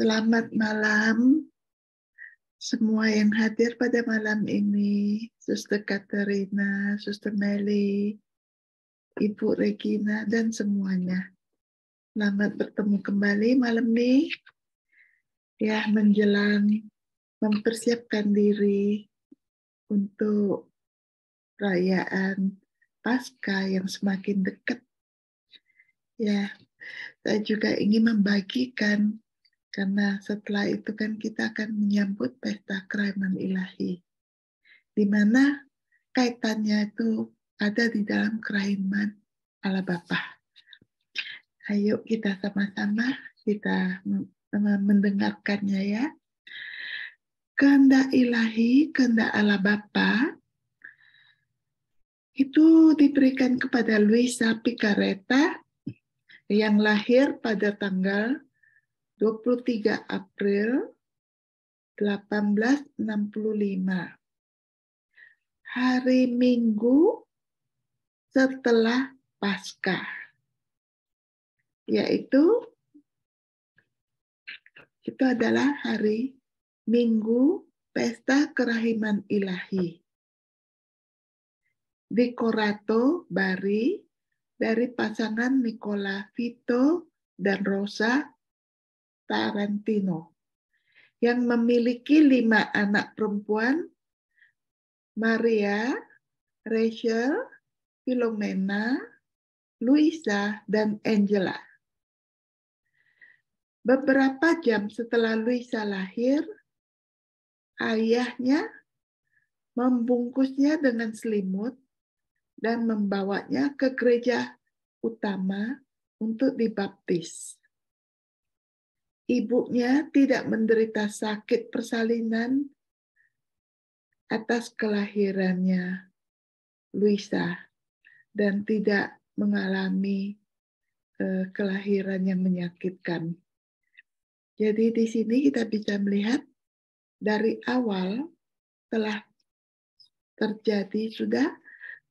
Selamat, malam semua yang hadir pada malam ini, Suster Katerina, Suster Meli, Ibu Regina, dan semuanya. Selamat bertemu kembali malam ini. Ya, menjelang mempersiapkan diri untuk perayaan Paskah yang semakin dekat ya saya juga ingin membagikan karena setelah itu kan kita akan menyambut pesta keraiman ilahi di mana kaitannya itu ada di dalam keraiman Allah Bapa. Ayo kita sama-sama kita mendengarkannya ya. Kehendak ilahi, kehendak Allah Bapa itu diberikan kepada Luisa Picareta yang lahir pada tanggal 23 April 1865. Hari Minggu setelah Paskah. Yaitu itu adalah hari Minggu Pesta Kerahiman Ilahi Dekorato Bari, dari pasangan Nicola Vito dan Rosa Tarantino yang memiliki lima anak perempuan, Maria, Rachel, Filomena, Luisa, dan Angela. Beberapa jam setelah Luisa lahir, ayahnya membungkusnya dengan selimut dan membawanya ke gereja utama untuk dibaptis. Ibunya tidak menderita sakit persalinan atas kelahirannya, Luisa, dan tidak mengalami eh, kelahiran yang menyakitkan. Jadi di sini kita bisa melihat dari awal telah terjadi sudah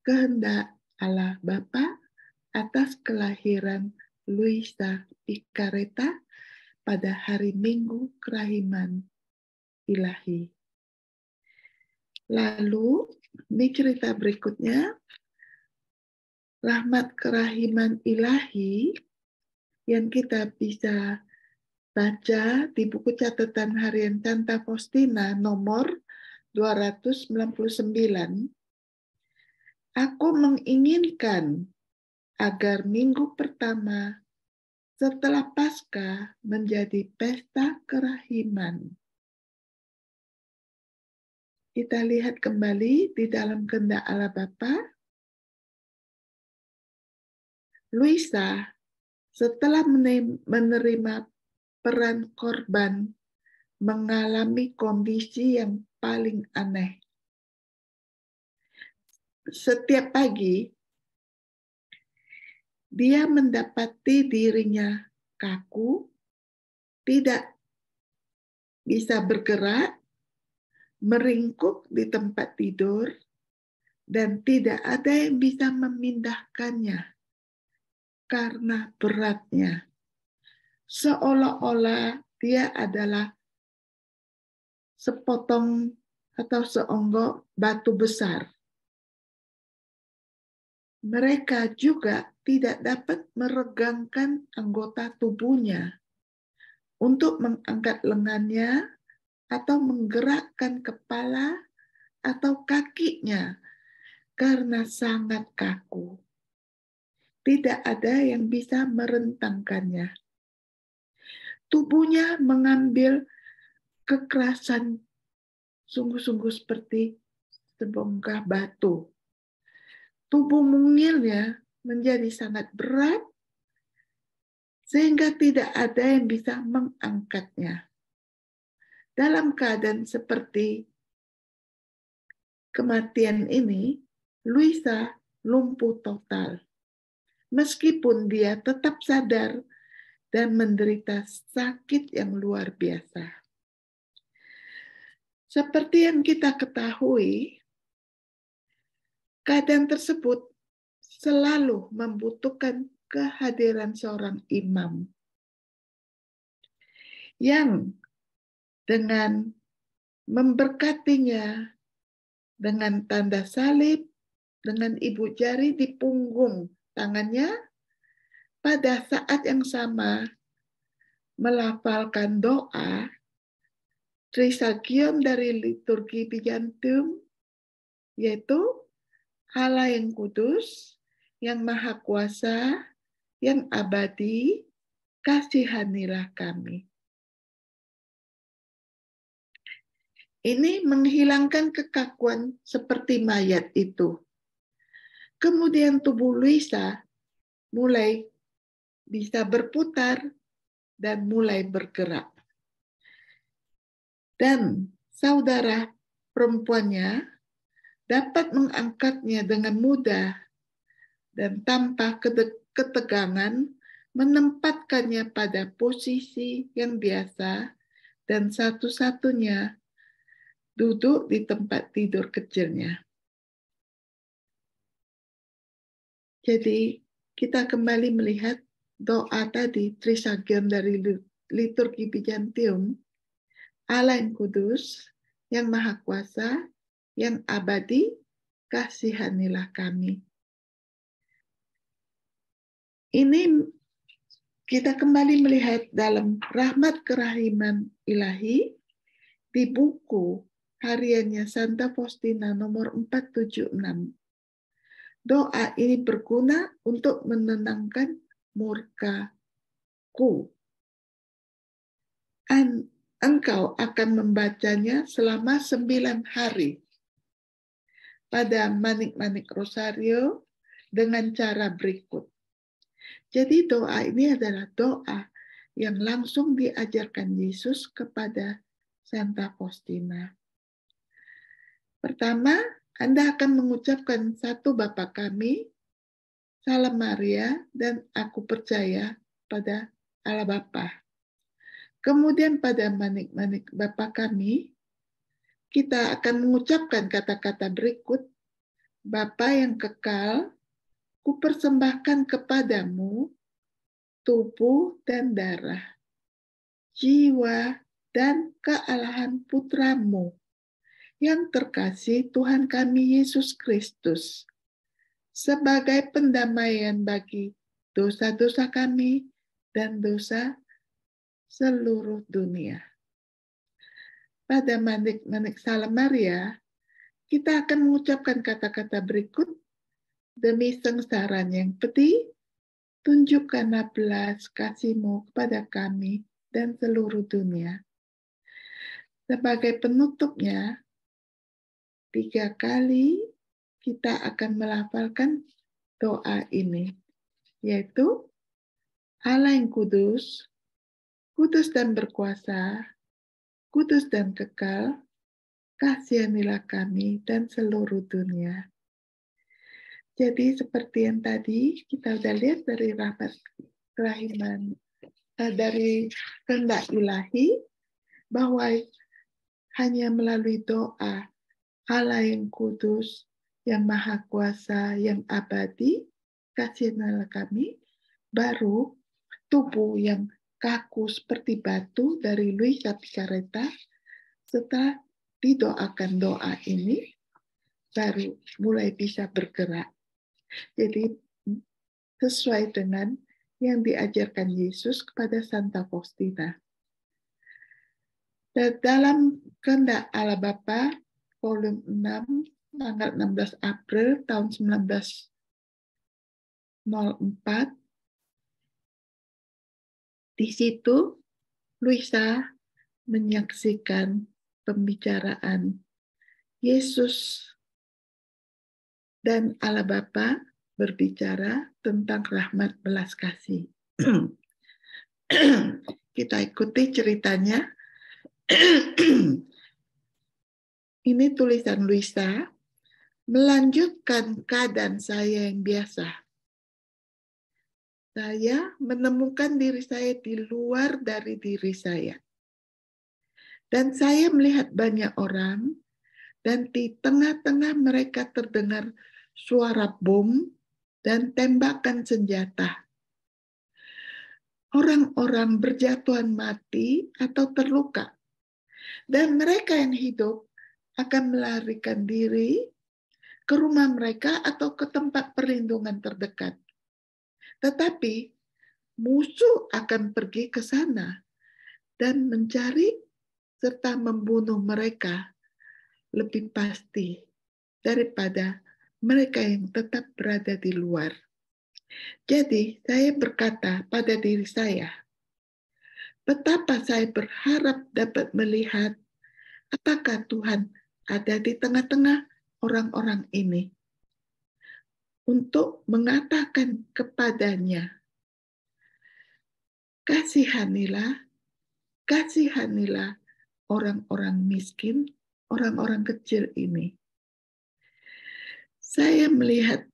kehendak Allah Bapa atas kelahiran Luisa Picareta pada hari Minggu kerahiman ilahi. Lalu, ini cerita berikutnya. Rahmat kerahiman ilahi yang kita bisa baca di buku catatan harian Santa Faustina nomor 299 Aku menginginkan agar minggu pertama setelah Paskah menjadi pesta kerahiman. Kita lihat kembali di dalam kehendak Allah Bapa. Luisa setelah menerima peran korban mengalami kondisi yang paling aneh setiap pagi dia mendapati dirinya kaku, tidak bisa bergerak, meringkuk di tempat tidur, dan tidak ada yang bisa memindahkannya karena beratnya. Seolah-olah dia adalah sepotong atau seonggok batu besar mereka juga tidak dapat meregangkan anggota tubuhnya untuk mengangkat lengannya atau menggerakkan kepala atau kakinya karena sangat kaku. Tidak ada yang bisa merentangkannya. Tubuhnya mengambil kekerasan sungguh-sungguh seperti sebongkah batu tubuh mungilnya menjadi sangat berat sehingga tidak ada yang bisa mengangkatnya. Dalam keadaan seperti kematian ini, Luisa lumpuh total. Meskipun dia tetap sadar dan menderita sakit yang luar biasa. Seperti yang kita ketahui, Keadaan tersebut selalu membutuhkan kehadiran seorang imam yang dengan memberkatinya dengan tanda salib, dengan ibu jari di punggung tangannya, pada saat yang sama melafalkan doa trisagion dari liturgi bijantum yaitu Allah yang kudus, yang maha kuasa, yang abadi, kasihanilah kami. Ini menghilangkan kekakuan seperti mayat itu. Kemudian tubuh Luisa mulai bisa berputar dan mulai bergerak. Dan saudara perempuannya dapat mengangkatnya dengan mudah dan tanpa ketegangan menempatkannya pada posisi yang biasa dan satu-satunya duduk di tempat tidur kecilnya. Jadi kita kembali melihat doa tadi Trisagion dari liturgi Bijantium, Allah yang kudus, yang maha kuasa, yang abadi, kasihanilah kami. Ini kita kembali melihat dalam rahmat kerahiman ilahi di buku hariannya Santa Faustina nomor 476. Doa ini berguna untuk menenangkan murkaku. engkau akan membacanya selama sembilan hari pada manik-manik rosario dengan cara berikut. Jadi doa ini adalah doa yang langsung diajarkan Yesus kepada Santa Faustina. Pertama, Anda akan mengucapkan satu Bapa kami, Salam Maria, dan aku percaya pada Allah Bapa. Kemudian pada manik-manik Bapa kami, kita akan mengucapkan kata-kata berikut, Bapa yang kekal, kupersembahkan kepadamu tubuh dan darah, jiwa dan kealahan putramu, yang terkasih Tuhan kami Yesus Kristus, sebagai pendamaian bagi dosa-dosa kami dan dosa seluruh dunia pada manik-manik salam Maria, kita akan mengucapkan kata-kata berikut demi sengsara yang peti tunjukkanlah belas kasihmu kepada kami dan seluruh dunia. Sebagai penutupnya, tiga kali kita akan melafalkan doa ini, yaitu Allah yang kudus, kudus dan berkuasa, kudus dan kekal, kasihanilah kami dan seluruh dunia. Jadi seperti yang tadi kita sudah lihat dari rahmat kerahiman eh, dari kehendak ilahi bahwa hanya melalui doa Allah yang kudus, yang maha kuasa, yang abadi, kasihanilah kami, baru tubuh yang kaku seperti batu dari Louis Capicareta, setelah didoakan doa ini, baru mulai bisa bergerak. Jadi sesuai dengan yang diajarkan Yesus kepada Santa Faustina. dalam kehendak Allah Bapa, volume 6, tanggal 16 April tahun 1904, di situ, Luisa menyaksikan pembicaraan Yesus dan Allah Bapa berbicara tentang rahmat belas kasih. Kita ikuti ceritanya. Ini tulisan Luisa melanjutkan keadaan saya yang biasa saya menemukan diri saya di luar dari diri saya. Dan saya melihat banyak orang, dan di tengah-tengah mereka terdengar suara bom dan tembakan senjata. Orang-orang berjatuhan mati atau terluka, dan mereka yang hidup akan melarikan diri ke rumah mereka atau ke tempat perlindungan terdekat tetapi musuh akan pergi ke sana dan mencari serta membunuh mereka lebih pasti daripada mereka yang tetap berada di luar. Jadi, saya berkata pada diri saya, betapa saya berharap dapat melihat apakah Tuhan ada di tengah-tengah orang-orang ini untuk mengatakan kepadanya, kasihanilah, kasihanilah orang-orang miskin, orang-orang kecil ini. Saya melihat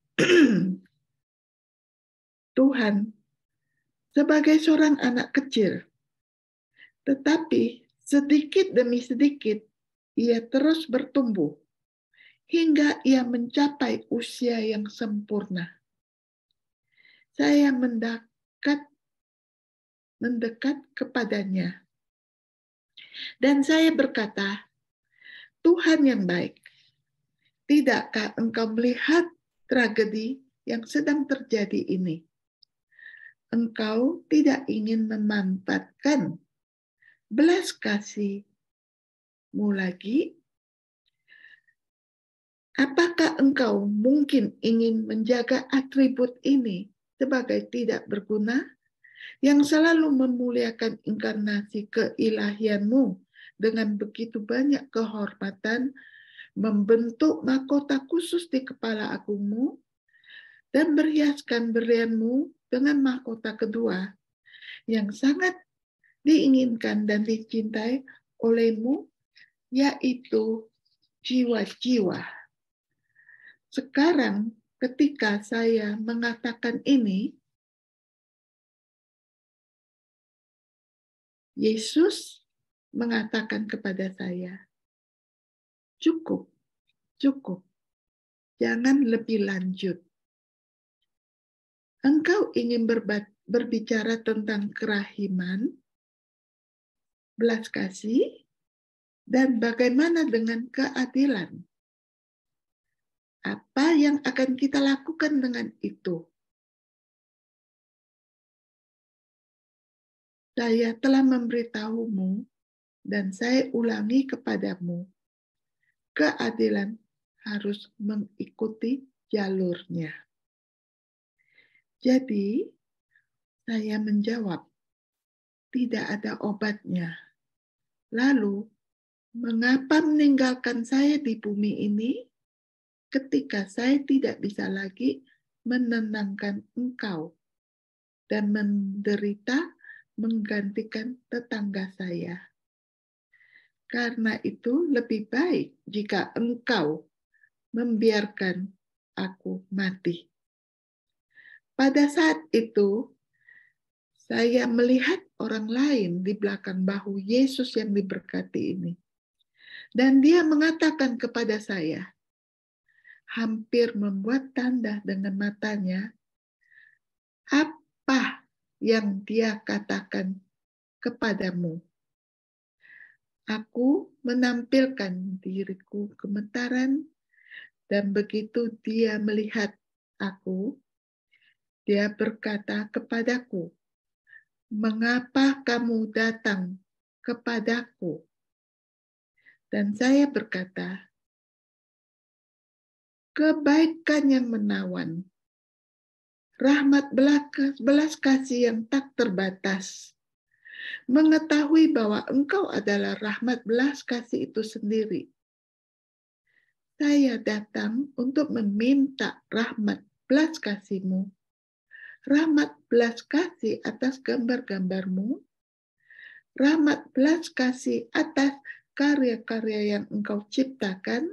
Tuhan sebagai seorang anak kecil, tetapi sedikit demi sedikit ia terus bertumbuh hingga ia mencapai usia yang sempurna. Saya mendekat mendekat kepadanya. Dan saya berkata, Tuhan yang baik, tidakkah engkau melihat tragedi yang sedang terjadi ini? Engkau tidak ingin memanfaatkan belas kasihmu lagi Apakah engkau mungkin ingin menjaga atribut ini sebagai tidak berguna? Yang selalu memuliakan inkarnasi keilahianmu dengan begitu banyak kehormatan, membentuk mahkota khusus di kepala agungmu, dan berhiaskan berlianmu dengan mahkota kedua yang sangat diinginkan dan dicintai olehmu, yaitu jiwa-jiwa sekarang ketika saya mengatakan ini, Yesus mengatakan kepada saya, cukup, cukup, jangan lebih lanjut. Engkau ingin berbicara tentang kerahiman, belas kasih, dan bagaimana dengan keadilan. Apa yang akan kita lakukan dengan itu? Saya telah memberitahumu dan saya ulangi kepadamu, keadilan harus mengikuti jalurnya. Jadi, saya menjawab, tidak ada obatnya. Lalu, mengapa meninggalkan saya di bumi ini? ketika saya tidak bisa lagi menenangkan engkau dan menderita menggantikan tetangga saya. Karena itu lebih baik jika engkau membiarkan aku mati. Pada saat itu, saya melihat orang lain di belakang bahu Yesus yang diberkati ini. Dan dia mengatakan kepada saya, hampir membuat tanda dengan matanya, apa yang dia katakan kepadamu. Aku menampilkan diriku gemetaran dan begitu dia melihat aku, dia berkata kepadaku, "Mengapa kamu datang kepadaku?" Dan saya berkata, kebaikan yang menawan, rahmat belas kasih yang tak terbatas. Mengetahui bahwa engkau adalah rahmat belas kasih itu sendiri. Saya datang untuk meminta rahmat belas kasihmu. Rahmat belas kasih atas gambar-gambarmu. Rahmat belas kasih atas karya-karya yang engkau ciptakan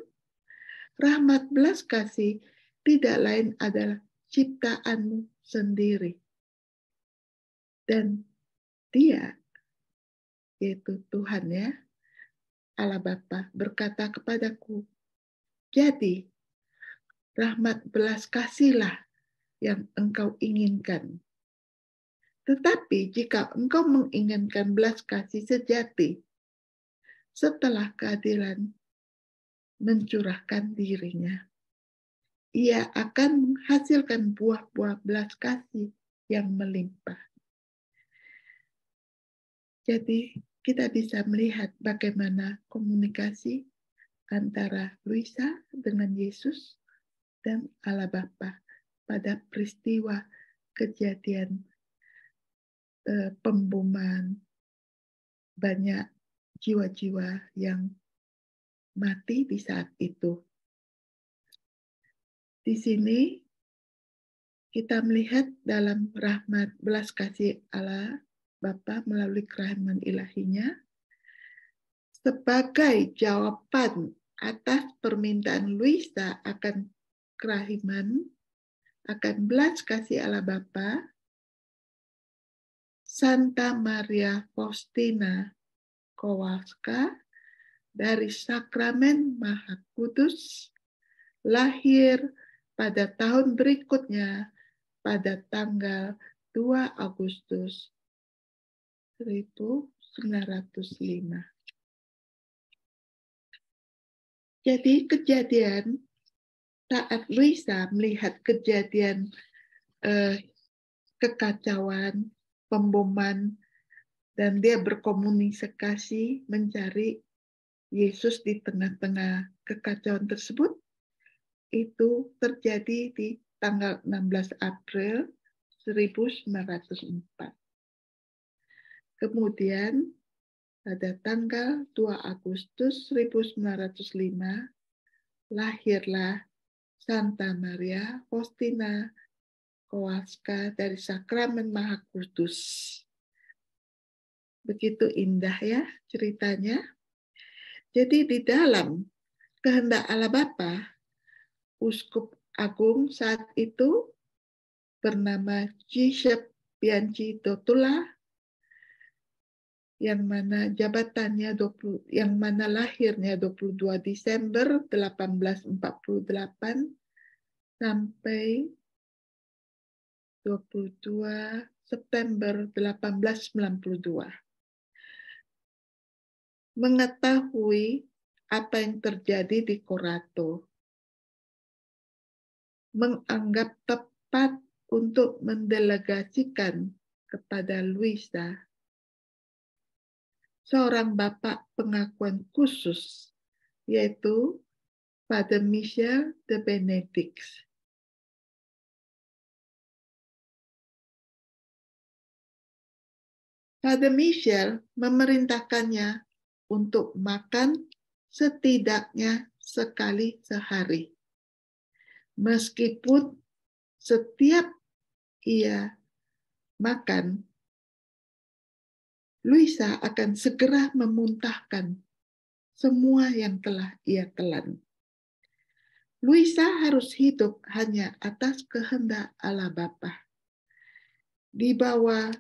Rahmat belas kasih tidak lain adalah ciptaanmu sendiri. Dan dia, yaitu Tuhan ya, Allah Bapa berkata kepadaku, jadi rahmat belas kasihlah yang engkau inginkan. Tetapi jika engkau menginginkan belas kasih sejati, setelah keadilan mencurahkan dirinya. Ia akan menghasilkan buah-buah belas kasih yang melimpah. Jadi, kita bisa melihat bagaimana komunikasi antara Luisa dengan Yesus dan Allah Bapa pada peristiwa kejadian eh, pemboman banyak jiwa-jiwa yang mati di saat itu. Di sini kita melihat dalam rahmat belas kasih Allah Bapa melalui kerahiman ilahinya sebagai jawaban atas permintaan Luisa akan kerahiman akan belas kasih Allah Bapa, Santa Maria Faustina Kowalska dari sakramen Maha Kudus, lahir pada tahun berikutnya pada tanggal 2 Agustus 1905. Jadi kejadian saat Luisa melihat kejadian eh, kekacauan, pemboman, dan dia berkomunikasi mencari Yesus di tengah-tengah kekacauan tersebut itu terjadi di tanggal 16 April 1904. Kemudian pada tanggal 2 Agustus 1905 lahirlah Santa Maria Faustina Kowalska dari Sakramen Maha Kudus. Begitu indah ya ceritanya. Jadi di dalam kehendak Allah Bapa, Uskup Agung saat itu bernama Jisep Bianchi Dotula, yang mana jabatannya 20, yang mana lahirnya 22 Desember 1848 sampai 22 September 1892 mengetahui apa yang terjadi di Korato, menganggap tepat untuk mendelegasikan kepada Luisa, seorang bapak pengakuan khusus, yaitu Father Michel de Benedicts. Father Michel memerintahkannya untuk makan setidaknya sekali sehari. Meskipun setiap ia makan, Luisa akan segera memuntahkan semua yang telah ia telan. Luisa harus hidup hanya atas kehendak Allah Bapa. Di bawah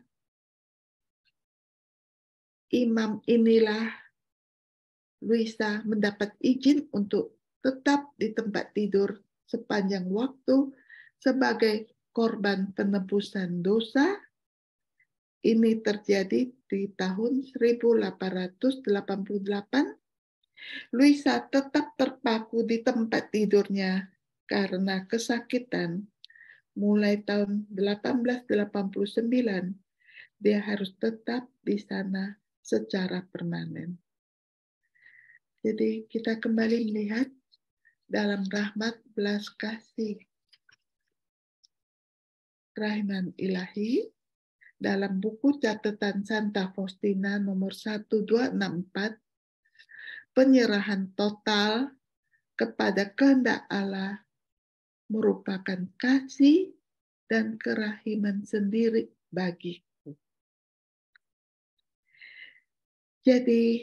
imam inilah Luisa mendapat izin untuk tetap di tempat tidur sepanjang waktu sebagai korban penebusan dosa. Ini terjadi di tahun 1888. Luisa tetap terpaku di tempat tidurnya karena kesakitan. Mulai tahun 1889, dia harus tetap di sana secara permanen. Jadi kita kembali melihat dalam rahmat belas kasih Rahiman Ilahi dalam buku catatan Santa Faustina nomor 1264 penyerahan total kepada kehendak Allah merupakan kasih dan kerahiman sendiri bagiku. Jadi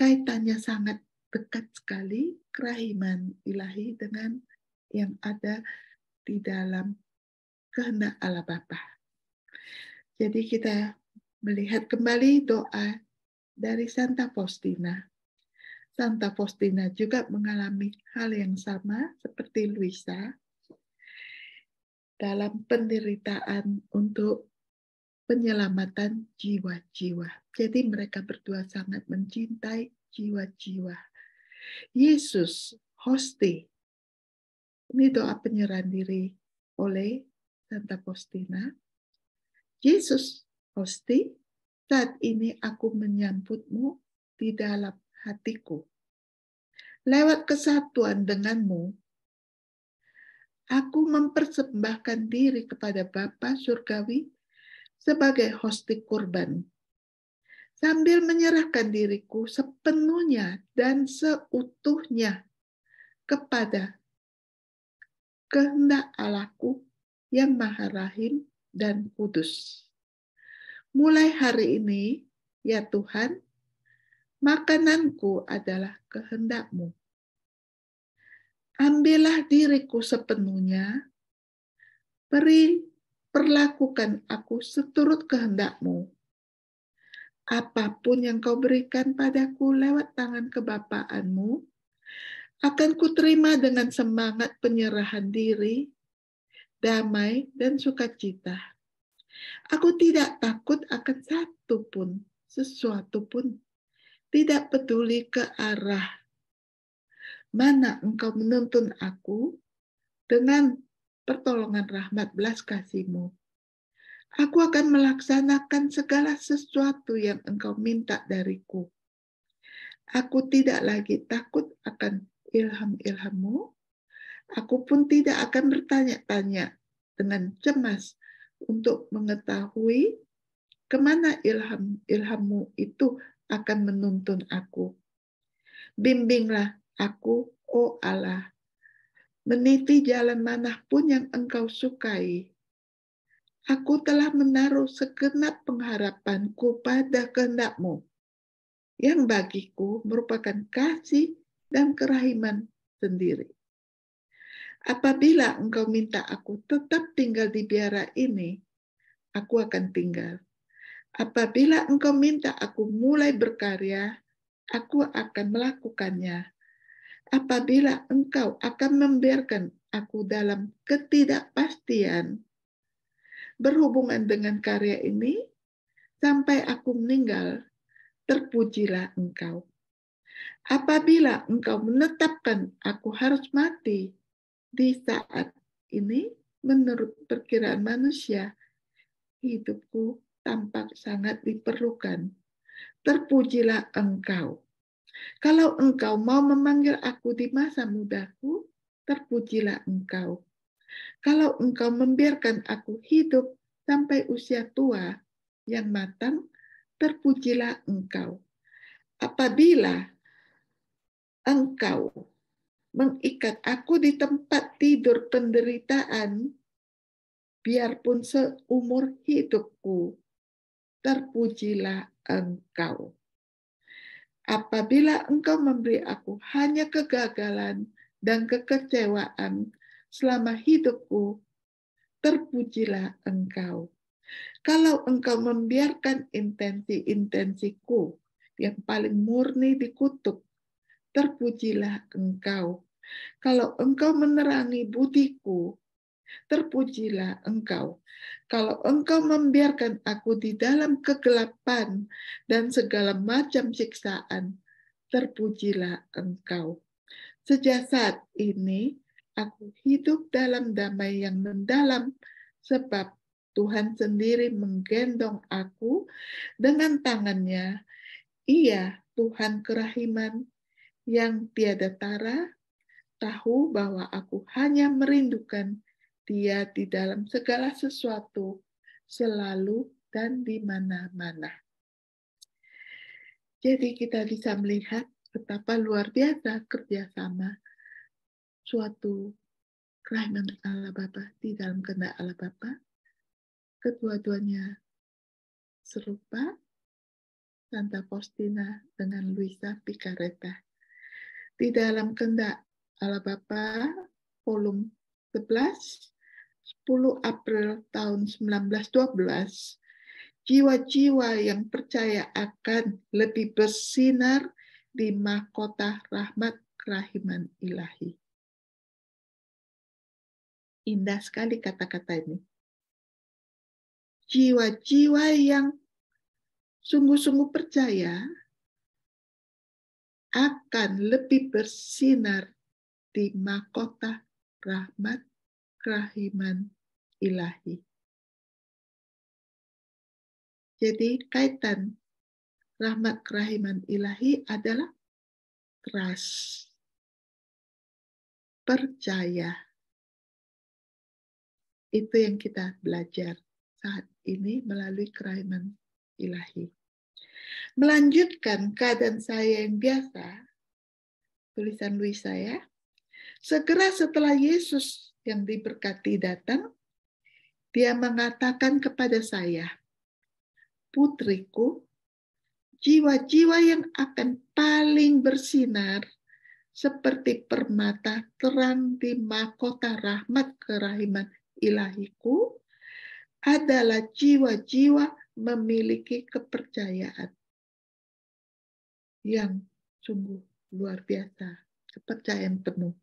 kaitannya sangat dekat sekali kerahiman ilahi dengan yang ada di dalam kehendak Allah Bapa. Jadi kita melihat kembali doa dari Santa Faustina. Santa Faustina juga mengalami hal yang sama seperti Luisa dalam penderitaan untuk penyelamatan jiwa-jiwa. Jadi mereka berdua sangat mencintai jiwa-jiwa. Yesus hosti ini doa penyerahan diri oleh Santa Faustina. Yesus hosti saat ini aku menyambutmu di dalam hatiku. Lewat kesatuan denganmu, aku mempersembahkan diri kepada Bapa Surgawi sebagai hosti kurban sambil menyerahkan diriku sepenuhnya dan seutuhnya kepada kehendak Allahku yang maha rahim dan kudus. Mulai hari ini, ya Tuhan, makananku adalah kehendakmu. Ambillah diriku sepenuhnya, beri perlakukan aku seturut kehendakmu apapun yang kau berikan padaku lewat tangan kebapaanmu, akan kuterima dengan semangat penyerahan diri, damai, dan sukacita. Aku tidak takut akan satu pun, sesuatu pun. Tidak peduli ke arah mana engkau menuntun aku dengan pertolongan rahmat belas kasihmu. Aku akan melaksanakan segala sesuatu yang engkau minta dariku. Aku tidak lagi takut akan ilham-ilhammu. Aku pun tidak akan bertanya-tanya dengan cemas untuk mengetahui kemana ilham-ilhammu itu akan menuntun aku. Bimbinglah aku, oh Allah, meniti jalan manapun yang engkau sukai, Aku telah menaruh segenap pengharapanku pada kehendakmu, yang bagiku merupakan kasih dan kerahiman sendiri. Apabila engkau minta aku tetap tinggal di biara ini, aku akan tinggal. Apabila engkau minta aku mulai berkarya, aku akan melakukannya. Apabila engkau akan membiarkan aku dalam ketidakpastian, berhubungan dengan karya ini sampai aku meninggal, terpujilah engkau. Apabila engkau menetapkan aku harus mati di saat ini, menurut perkiraan manusia, hidupku tampak sangat diperlukan. Terpujilah engkau. Kalau engkau mau memanggil aku di masa mudaku, terpujilah engkau. Kalau engkau membiarkan aku hidup sampai usia tua yang matang, terpujilah engkau. Apabila engkau mengikat aku di tempat tidur penderitaan, biarpun seumur hidupku, terpujilah engkau. Apabila engkau memberi aku hanya kegagalan dan kekecewaan, selama hidupku, terpujilah engkau. Kalau engkau membiarkan intensi-intensiku yang paling murni dikutuk, terpujilah engkau. Kalau engkau menerangi budiku, terpujilah engkau. Kalau engkau membiarkan aku di dalam kegelapan dan segala macam siksaan, terpujilah engkau. Sejak saat ini, Aku hidup dalam damai yang mendalam sebab Tuhan sendiri menggendong aku dengan tangannya. Ia Tuhan kerahiman yang tiada tara, tahu bahwa aku hanya merindukan dia di dalam segala sesuatu, selalu dan di mana-mana. Jadi kita bisa melihat betapa luar biasa kerjasama suatu rahmat Allah Bapa di dalam kehendak Allah Bapa. Kedua-duanya serupa Santa Faustina dengan Luisa Picareta. Di dalam kehendak Allah Bapa volume 11 10 April tahun 1912 jiwa-jiwa yang percaya akan lebih bersinar di mahkota rahmat kerahiman ilahi. Indah sekali kata-kata ini. Jiwa-jiwa yang sungguh-sungguh percaya akan lebih bersinar di mahkota rahmat kerahiman ilahi. Jadi kaitan rahmat kerahiman ilahi adalah trust, percaya, itu yang kita belajar saat ini melalui kerahiman ilahi. Melanjutkan keadaan saya yang biasa, tulisan Louis saya, segera setelah Yesus yang diberkati datang, dia mengatakan kepada saya, Putriku, jiwa-jiwa yang akan paling bersinar seperti permata terang di mahkota rahmat kerahiman ilahiku adalah jiwa-jiwa memiliki kepercayaan yang sungguh luar biasa, kepercayaan penuh.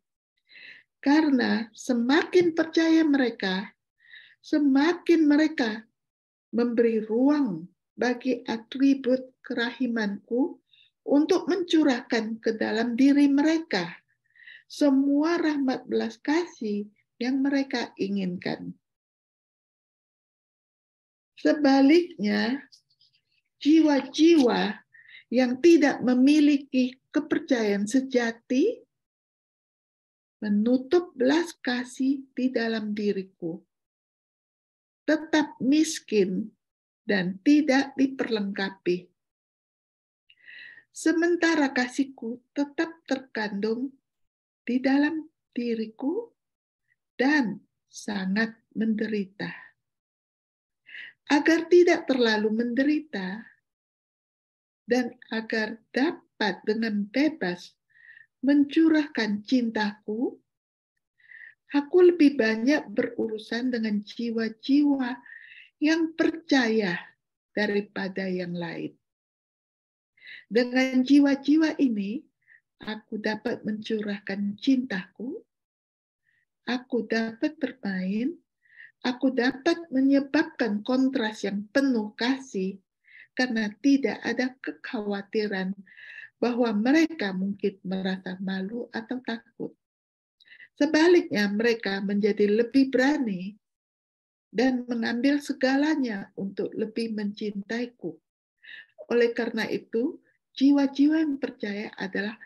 Karena semakin percaya mereka, semakin mereka memberi ruang bagi atribut kerahimanku untuk mencurahkan ke dalam diri mereka semua rahmat belas kasih yang mereka inginkan. Sebaliknya, jiwa-jiwa yang tidak memiliki kepercayaan sejati menutup belas kasih di dalam diriku, tetap miskin dan tidak diperlengkapi. Sementara kasihku tetap terkandung di dalam diriku dan sangat menderita. Agar tidak terlalu menderita dan agar dapat dengan bebas mencurahkan cintaku, aku lebih banyak berurusan dengan jiwa-jiwa yang percaya daripada yang lain. Dengan jiwa-jiwa ini, aku dapat mencurahkan cintaku aku dapat bermain, aku dapat menyebabkan kontras yang penuh kasih karena tidak ada kekhawatiran bahwa mereka mungkin merasa malu atau takut. Sebaliknya, mereka menjadi lebih berani dan mengambil segalanya untuk lebih mencintaiku. Oleh karena itu, jiwa-jiwa yang percaya adalah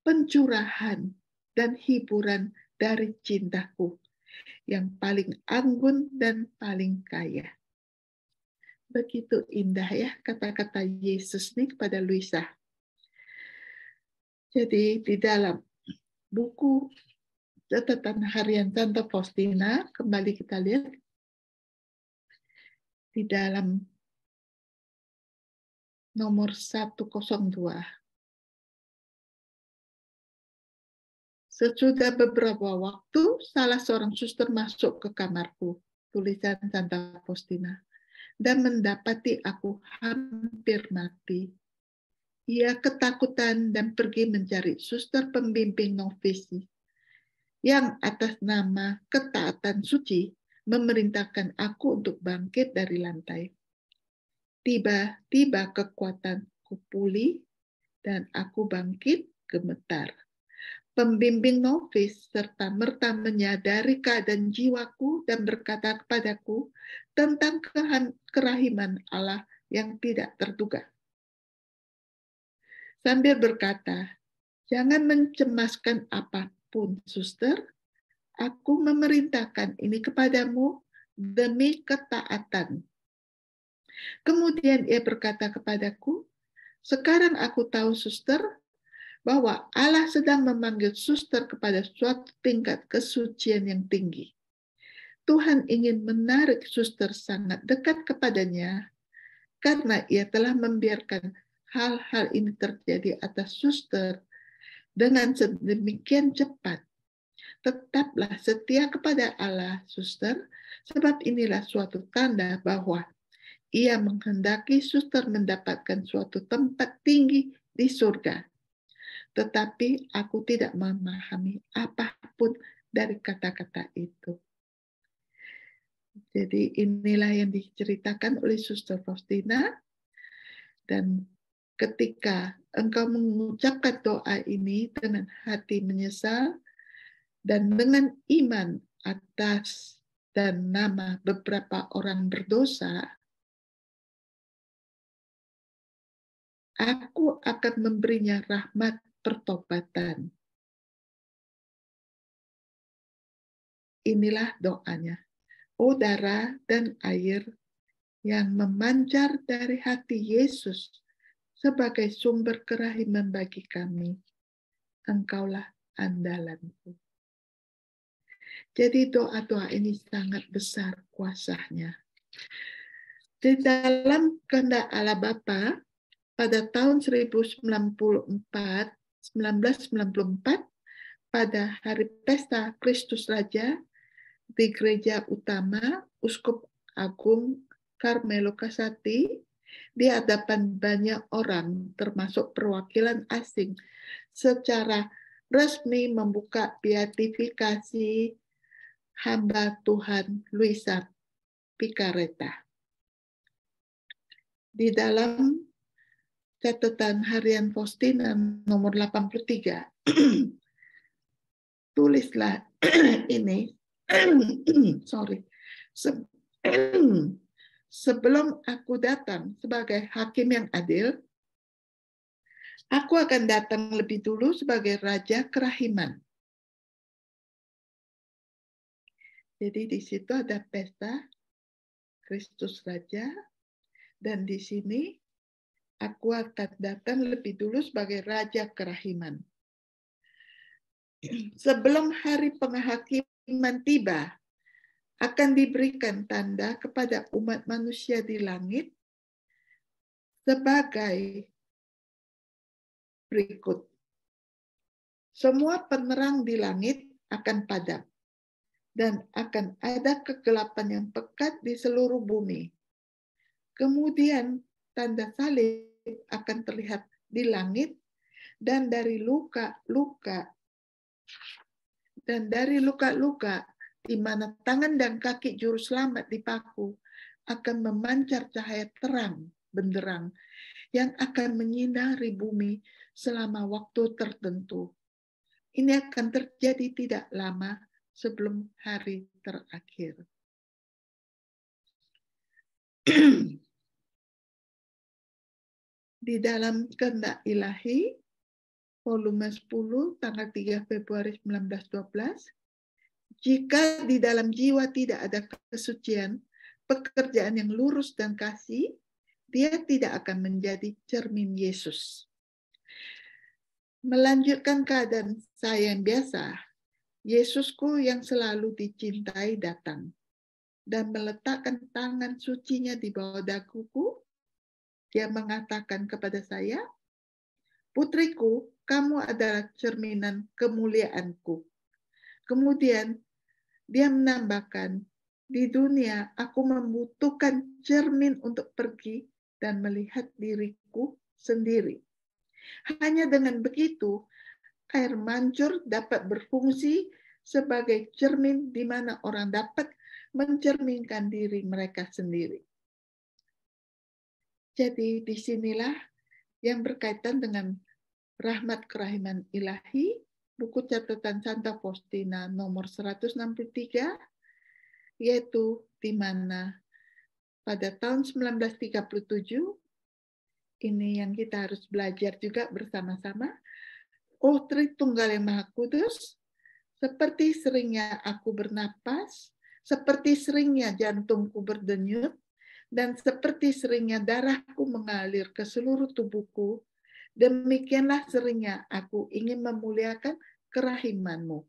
pencurahan dan hiburan dari cintaku yang paling anggun dan paling kaya. Begitu indah ya kata-kata Yesus nih kepada Luisa. Jadi di dalam buku catatan harian Tante Faustina, kembali kita lihat di dalam nomor 102 Sesudah beberapa waktu, salah seorang suster masuk ke kamarku, tulisan Santa Postina, dan mendapati aku hampir mati. Ia ketakutan dan pergi mencari suster pembimbing novisi yang atas nama ketaatan suci memerintahkan aku untuk bangkit dari lantai. Tiba-tiba kekuatanku pulih dan aku bangkit gemetar pembimbing novis serta merta menyadari keadaan jiwaku dan berkata kepadaku tentang kerahiman Allah yang tidak terduga. Sambil berkata, jangan mencemaskan apapun, suster. Aku memerintahkan ini kepadamu demi ketaatan. Kemudian ia berkata kepadaku, sekarang aku tahu, suster, bahwa Allah sedang memanggil suster kepada suatu tingkat kesucian yang tinggi. Tuhan ingin menarik suster sangat dekat kepadanya karena ia telah membiarkan hal-hal ini terjadi atas suster dengan sedemikian cepat. Tetaplah setia kepada Allah, suster, sebab inilah suatu tanda bahwa ia menghendaki suster mendapatkan suatu tempat tinggi di surga tetapi aku tidak memahami apapun dari kata-kata itu. Jadi inilah yang diceritakan oleh Suster Faustina dan ketika engkau mengucapkan doa ini dengan hati menyesal dan dengan iman atas dan nama beberapa orang berdosa, aku akan memberinya rahmat pertobatan. Inilah doanya. Udara dan air yang memancar dari hati Yesus sebagai sumber kerahiman bagi kami. Engkaulah andalanku. Jadi doa-doa ini sangat besar kuasanya. Di dalam kehendak Allah Bapa pada tahun 1094 1994 pada hari pesta Kristus Raja di gereja utama Uskup Agung Carmelo Casati di hadapan banyak orang termasuk perwakilan asing secara resmi membuka beatifikasi hamba Tuhan Luisa Picareta. Di dalam catatan harian Faustina nomor 83. Tulislah ini, sorry, Se sebelum aku datang sebagai hakim yang adil, aku akan datang lebih dulu sebagai raja kerahiman. Jadi di situ ada pesta Kristus Raja dan di sini Aku akan datang lebih dulu sebagai Raja Kerahiman. Sebelum hari penghakiman tiba, akan diberikan tanda kepada umat manusia di langit sebagai berikut. Semua penerang di langit akan padam dan akan ada kegelapan yang pekat di seluruh bumi. Kemudian tanda salib akan terlihat di langit dan dari luka-luka dan dari luka-luka di mana tangan dan kaki juru selamat dipaku akan memancar cahaya terang benderang yang akan menyinari bumi selama waktu tertentu. Ini akan terjadi tidak lama sebelum hari terakhir. di dalam kehendak ilahi volume 10 tanggal 3 Februari 1912 jika di dalam jiwa tidak ada kesucian pekerjaan yang lurus dan kasih dia tidak akan menjadi cermin Yesus melanjutkan keadaan saya yang biasa Yesusku yang selalu dicintai datang dan meletakkan tangan sucinya di bawah daguku dia mengatakan kepada saya, Putriku, kamu adalah cerminan kemuliaanku. Kemudian dia menambahkan, di dunia aku membutuhkan cermin untuk pergi dan melihat diriku sendiri. Hanya dengan begitu, air mancur dapat berfungsi sebagai cermin di mana orang dapat mencerminkan diri mereka sendiri. Jadi disinilah yang berkaitan dengan rahmat kerahiman ilahi, buku catatan Santa Faustina nomor 163, yaitu di mana pada tahun 1937, ini yang kita harus belajar juga bersama-sama, Oh Tritunggal yang Maha Kudus, seperti seringnya aku bernapas, seperti seringnya jantungku berdenyut, dan seperti seringnya darahku mengalir ke seluruh tubuhku, demikianlah seringnya aku ingin memuliakan kerahimanmu.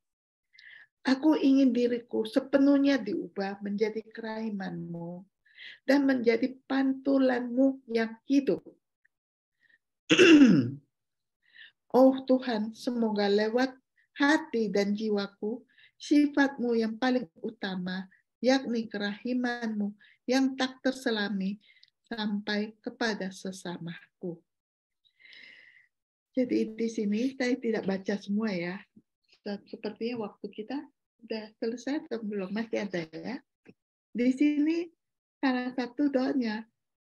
Aku ingin diriku sepenuhnya diubah menjadi kerahimanmu dan menjadi pantulanmu yang hidup. oh Tuhan, semoga lewat hati dan jiwaku, sifatmu yang paling utama, yakni kerahimanmu yang tak terselami sampai kepada sesamaku. Jadi di sini saya tidak baca semua ya. Sepertinya waktu kita sudah selesai atau belum masih ada ya. Di sini salah satu doanya,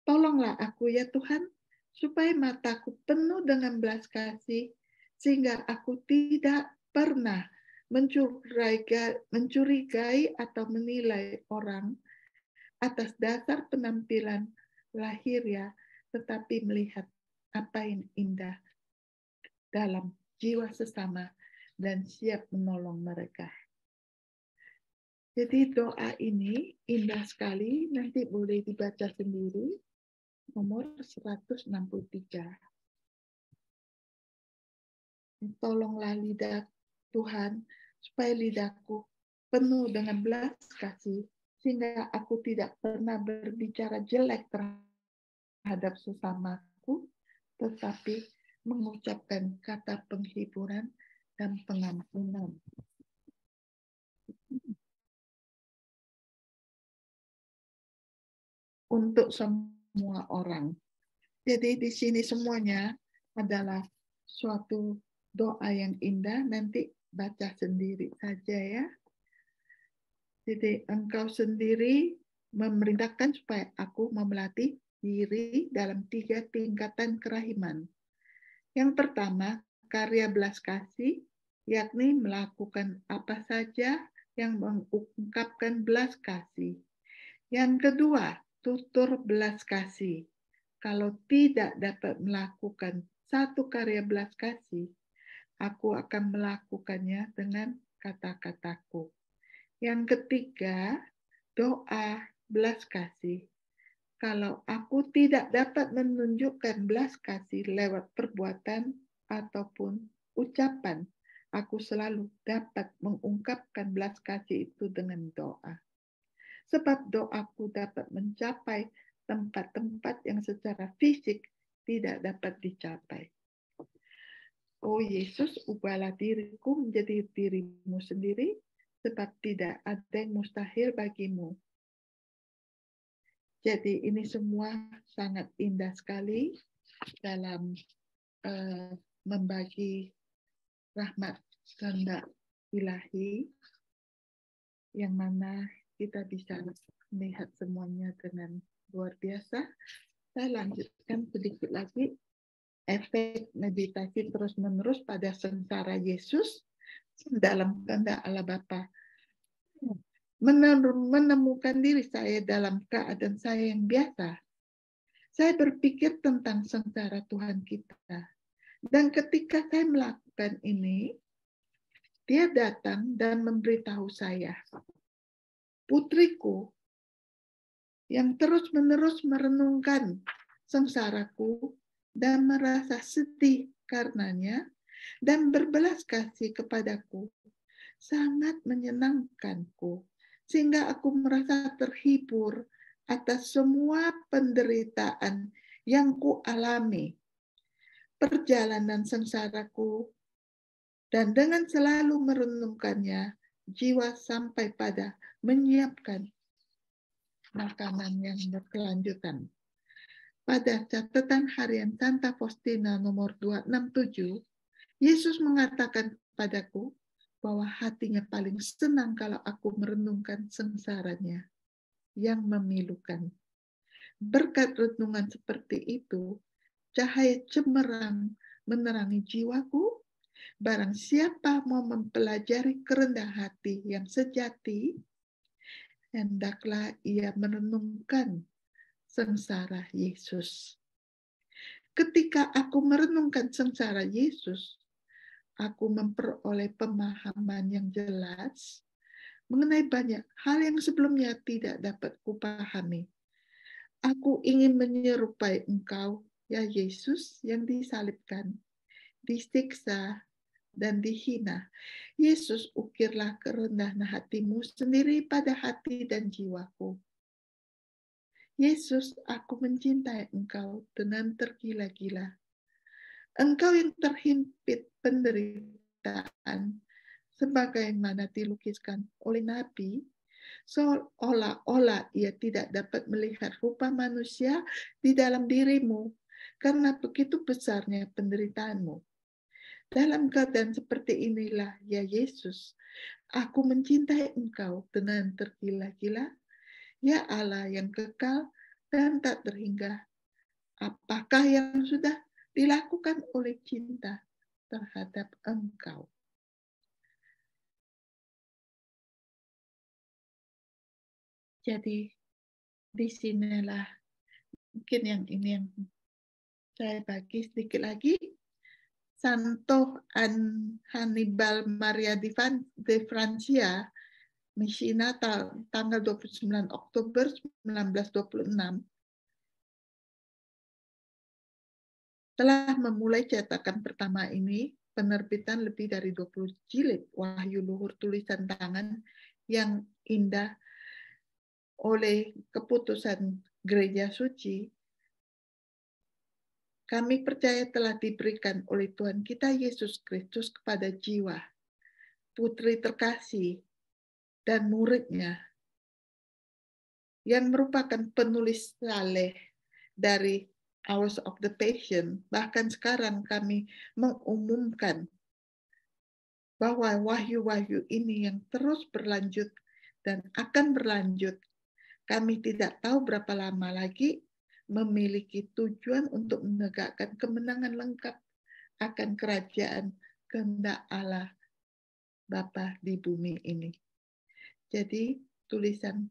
tolonglah aku ya Tuhan, supaya mataku penuh dengan belas kasih, sehingga aku tidak pernah mencurigai atau menilai orang atas dasar penampilan lahir ya, tetapi melihat apa yang indah dalam jiwa sesama dan siap menolong mereka. Jadi doa ini indah sekali, nanti boleh dibaca sendiri, nomor 163. Tolonglah lidah Tuhan supaya lidahku penuh dengan belas kasih sehingga aku tidak pernah berbicara jelek terhadap sesamaku, tetapi mengucapkan kata penghiburan dan pengampunan. Untuk semua orang. Jadi di sini semuanya adalah suatu doa yang indah. Nanti baca sendiri saja ya. Jadi engkau sendiri memerintahkan supaya aku melatih diri dalam tiga tingkatan kerahiman. Yang pertama, karya belas kasih, yakni melakukan apa saja yang mengungkapkan belas kasih. Yang kedua, tutur belas kasih. Kalau tidak dapat melakukan satu karya belas kasih, aku akan melakukannya dengan kata-kataku. Yang ketiga, doa belas kasih. Kalau aku tidak dapat menunjukkan belas kasih lewat perbuatan ataupun ucapan, aku selalu dapat mengungkapkan belas kasih itu dengan doa. Sebab doaku dapat mencapai tempat-tempat yang secara fisik tidak dapat dicapai. Oh Yesus, ubahlah diriku menjadi dirimu sendiri sebab tidak ada yang mustahil bagimu. Jadi ini semua sangat indah sekali dalam uh, membagi rahmat kehendak ilahi yang mana kita bisa melihat semuanya dengan luar biasa. Saya lanjutkan sedikit lagi efek meditasi terus-menerus pada sengsara Yesus dalam kehendak Allah Bapa. Menemukan diri saya dalam keadaan saya yang biasa. Saya berpikir tentang sengsara Tuhan kita. Dan ketika saya melakukan ini, dia datang dan memberitahu saya, putriku yang terus-menerus merenungkan sengsaraku dan merasa sedih karenanya, dan berbelas kasih kepadaku sangat menyenangkanku, sehingga aku merasa terhibur atas semua penderitaan yang ku alami perjalanan sengsaraku, dan dengan selalu merenungkannya, jiwa sampai pada menyiapkan makanan yang berkelanjutan. Pada catatan harian Santa Faustina nomor 267, Yesus mengatakan padaku bahwa hatinya paling senang kalau aku merenungkan sengsaranya yang memilukan. Berkat renungan seperti itu, cahaya cemerlang menerangi jiwaku. Barang siapa mau mempelajari kerendahan hati yang sejati, hendaklah ia merenungkan sengsara Yesus. Ketika aku merenungkan sengsara Yesus, aku memperoleh pemahaman yang jelas mengenai banyak hal yang sebelumnya tidak dapat kupahami. Aku ingin menyerupai Engkau, ya Yesus yang disalibkan, disiksa, dan dihina. Yesus, ukirlah kerendahan hatimu sendiri pada hati dan jiwaku. Yesus, aku mencintai Engkau dengan tergila-gila. Engkau yang terhimpit penderitaan, sebagaimana dilukiskan oleh Nabi, seolah-olah ia tidak dapat melihat rupa manusia di dalam dirimu, karena begitu besarnya penderitaanmu. Dalam keadaan seperti inilah, ya Yesus, aku mencintai Engkau dengan tergila-gila, ya Allah yang kekal dan tak terhingga. Apakah yang sudah dilakukan oleh cinta terhadap engkau. Jadi disinilah mungkin yang ini yang saya bagi sedikit lagi. Santo An Hannibal Maria de Francia, Messina, tanggal 29 Oktober 1926 telah memulai cetakan pertama ini penerbitan lebih dari 20 jilid wahyu luhur tulisan tangan yang indah oleh keputusan gereja suci kami percaya telah diberikan oleh Tuhan kita Yesus Kristus kepada jiwa, putri terkasih, dan muridnya, yang merupakan penulis saleh dari hours of the passion. Bahkan sekarang kami mengumumkan bahwa wahyu-wahyu ini yang terus berlanjut dan akan berlanjut. Kami tidak tahu berapa lama lagi memiliki tujuan untuk menegakkan kemenangan lengkap akan kerajaan kehendak Allah Bapa di bumi ini. Jadi tulisan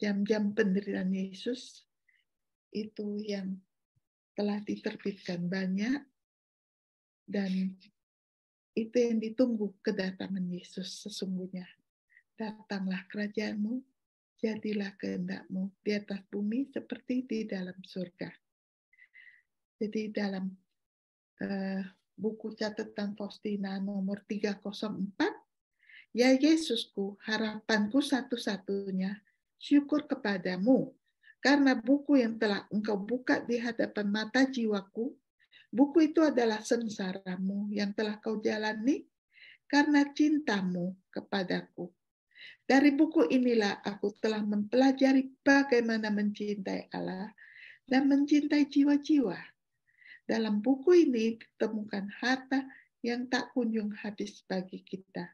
jam-jam penderitaan Yesus itu yang telah diterbitkan banyak dan itu yang ditunggu kedatangan Yesus sesungguhnya. Datanglah kerajaanmu, jadilah kehendakmu di atas bumi seperti di dalam surga. Jadi dalam uh, buku catatan Faustina nomor 304, Ya Yesusku, harapanku satu-satunya, syukur kepadamu karena buku yang telah engkau buka di hadapan mata jiwaku, buku itu adalah sengsaramu yang telah kau jalani karena cintamu kepadaku. Dari buku inilah aku telah mempelajari bagaimana mencintai Allah dan mencintai jiwa-jiwa. Dalam buku ini ditemukan harta yang tak kunjung habis bagi kita.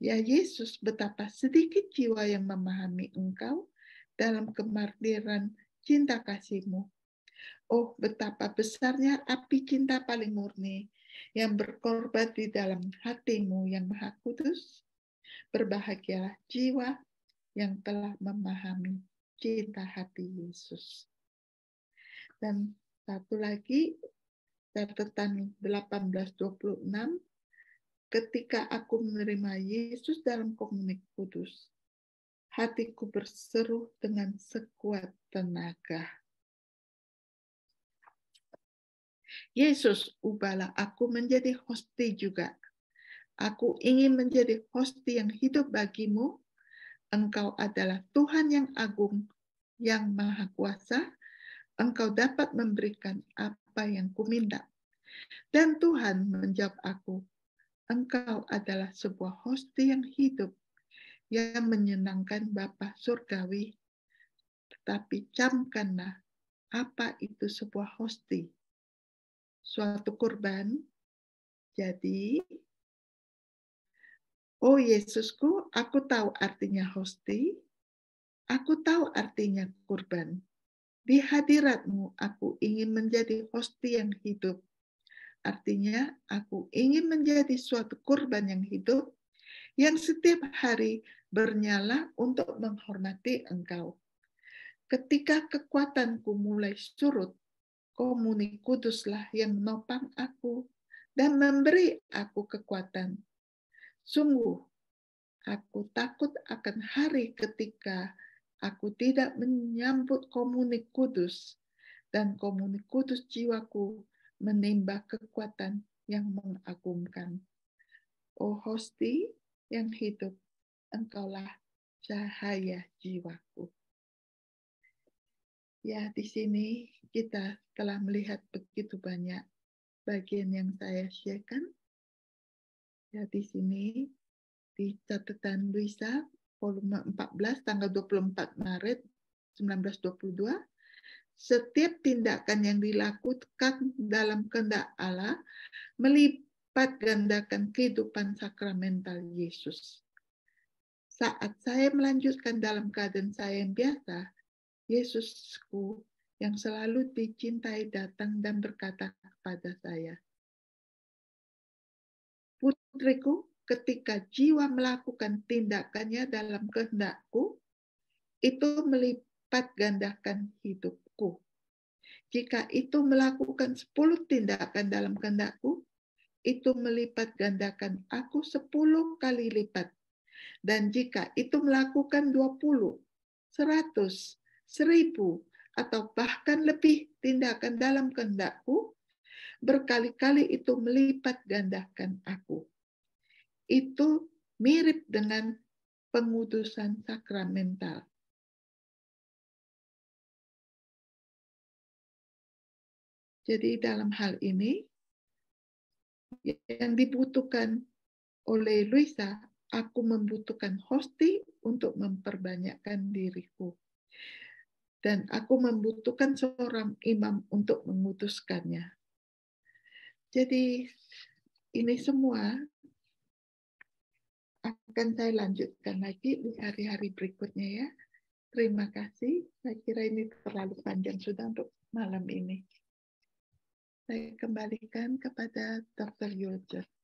Ya Yesus, betapa sedikit jiwa yang memahami Engkau dalam kemardiran cinta kasihmu. Oh, betapa besarnya api cinta paling murni yang berkorban di dalam hatimu yang maha kudus. Berbahagialah jiwa yang telah memahami cinta hati Yesus. Dan satu lagi, catatan 1826, ketika aku menerima Yesus dalam komunik kudus, hatiku berseru dengan sekuat tenaga. Yesus, ubahlah aku menjadi hosti juga. Aku ingin menjadi hosti yang hidup bagimu. Engkau adalah Tuhan yang agung, yang maha kuasa. Engkau dapat memberikan apa yang kuminta. Dan Tuhan menjawab aku, Engkau adalah sebuah hosti yang hidup yang menyenangkan Bapak Surgawi. Tetapi camkanlah apa itu sebuah hosti, suatu kurban. Jadi, oh Yesusku, aku tahu artinya hosti, aku tahu artinya kurban. Di hadiratmu aku ingin menjadi hosti yang hidup. Artinya, aku ingin menjadi suatu kurban yang hidup yang setiap hari bernyala untuk menghormati engkau. Ketika kekuatanku mulai surut, komuni kuduslah yang menopang aku dan memberi aku kekuatan. Sungguh, aku takut akan hari ketika aku tidak menyambut komuni kudus dan komuni kudus jiwaku menimba kekuatan yang mengagumkan. Oh Hosti, yang hidup. Engkaulah cahaya jiwaku. Ya, di sini kita telah melihat begitu banyak bagian yang saya sharekan. Ya, di sini di catatan Luisa volume 14 tanggal 24 Maret 1922 setiap tindakan yang dilakukan dalam kehendak Allah melip melipat gandakan kehidupan sakramental Yesus. Saat saya melanjutkan dalam keadaan saya yang biasa, Yesusku yang selalu dicintai datang dan berkata kepada saya, Putriku, ketika jiwa melakukan tindakannya dalam kehendakku, itu melipat gandakan hidupku. Jika itu melakukan sepuluh tindakan dalam kehendakku, itu melipat gandakan aku sepuluh kali lipat. Dan jika itu melakukan dua puluh seratus seribu atau bahkan lebih tindakan dalam kehendakku, berkali-kali itu melipat gandakan aku. Itu mirip dengan pengutusan sakramental. Jadi dalam hal ini, yang dibutuhkan oleh Luisa, aku membutuhkan hosti untuk memperbanyakkan diriku. Dan aku membutuhkan seorang imam untuk mengutuskannya. Jadi ini semua akan saya lanjutkan lagi di hari-hari berikutnya ya. Terima kasih. Saya kira ini terlalu panjang sudah untuk malam ini saya kembalikan kepada Dr. Yuljo.